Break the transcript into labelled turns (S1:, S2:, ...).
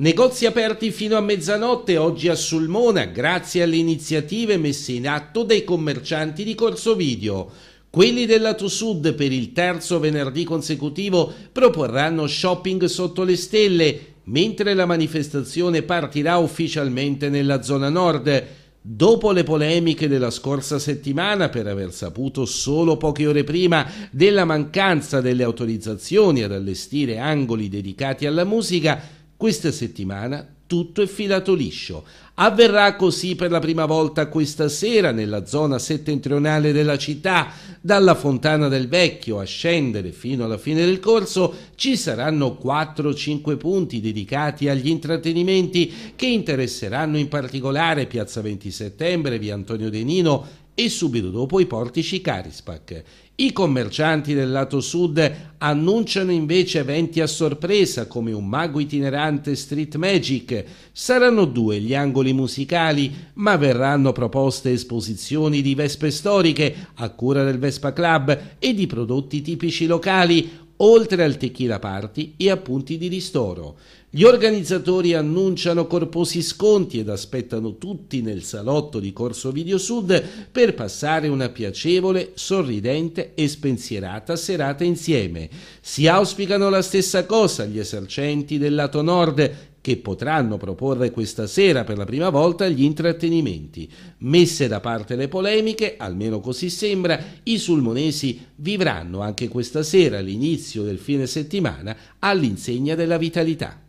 S1: Negozi aperti fino a mezzanotte oggi a Sulmona grazie alle iniziative messe in atto dai commercianti di Corso Video. Quelli del lato sud per il terzo venerdì consecutivo proporranno shopping sotto le stelle, mentre la manifestazione partirà ufficialmente nella zona nord. Dopo le polemiche della scorsa settimana per aver saputo solo poche ore prima della mancanza delle autorizzazioni ad allestire angoli dedicati alla musica, questa settimana tutto è filato liscio. Avverrà così per la prima volta questa sera nella zona settentrionale della città, dalla Fontana del Vecchio a scendere fino alla fine del corso ci saranno 4-5 punti dedicati agli intrattenimenti che interesseranno in particolare Piazza 20 Settembre, Via Antonio De Nino e subito dopo i portici Carispac. I commercianti del lato sud annunciano invece eventi a sorpresa come un mago itinerante street magic. Saranno due gli angoli musicali, ma verranno proposte esposizioni di vespe storiche a cura del Vespa Club e di prodotti tipici locali, oltre al tequila party e a punti di ristoro. Gli organizzatori annunciano corposi sconti ed aspettano tutti nel salotto di Corso Video Sud per passare una piacevole, sorridente e spensierata serata insieme. Si auspicano la stessa cosa gli esercenti del lato nord che potranno proporre questa sera per la prima volta gli intrattenimenti. Messe da parte le polemiche, almeno così sembra, i sulmonesi vivranno anche questa sera l'inizio del fine settimana all'insegna della vitalità.